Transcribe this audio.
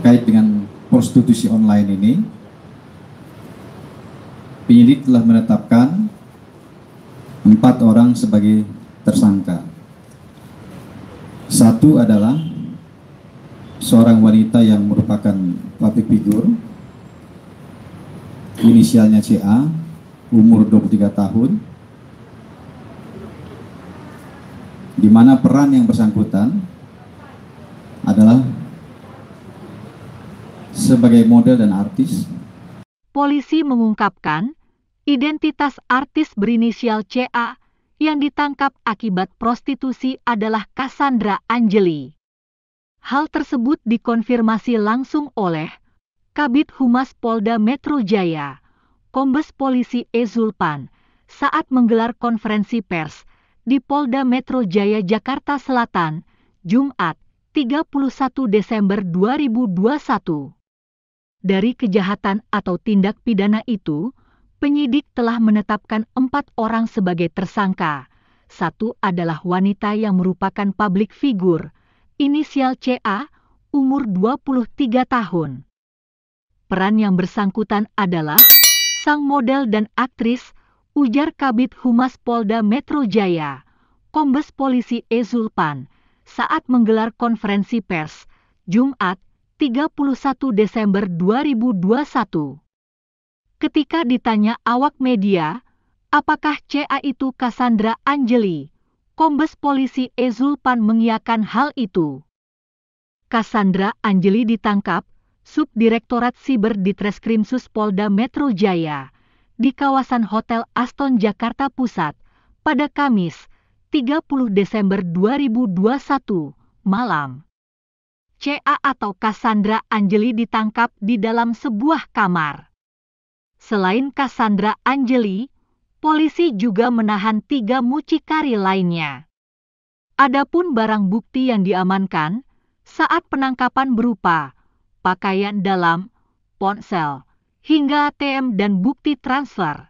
terkait dengan prostitusi online ini, penyidik telah menetapkan empat orang sebagai tersangka. Satu adalah seorang wanita yang merupakan public figure, inisialnya CA, umur 23 tahun, di mana peran yang bersangkutan adalah sebagai model dan artis. Polisi mengungkapkan identitas artis berinisial CA yang ditangkap akibat prostitusi adalah Cassandra Angeli. Hal tersebut dikonfirmasi langsung oleh Kabit Humas Polda Metro Jaya, Kombes Polisi Ezulpan, saat menggelar konferensi pers di Polda Metro Jaya Jakarta Selatan, Jumat, 31 Desember 2021. Dari kejahatan atau tindak pidana itu, penyidik telah menetapkan empat orang sebagai tersangka. Satu adalah wanita yang merupakan publik figur, inisial CA, umur 23 tahun. Peran yang bersangkutan adalah sang model dan aktris, ujar Kabit Humas Polda Metro Jaya, Kombes Polisi Ezulpan, saat menggelar konferensi pers, Jumat 31 Desember 2021. Ketika ditanya awak media, apakah CA itu Cassandra Anjeli, Kombes Polisi Ezulpan mengiakan hal itu. Cassandra Anjeli ditangkap, Subdirektorat Siber di Treskrimsus Polda Metro Jaya, di kawasan Hotel Aston Jakarta Pusat, pada Kamis, 30 Desember 2021, malam. CA atau Cassandra Anjeli ditangkap di dalam sebuah kamar. Selain Cassandra Anjeli, polisi juga menahan tiga mucikari lainnya. Adapun barang bukti yang diamankan saat penangkapan berupa pakaian dalam, ponsel, hingga ATM dan bukti transfer.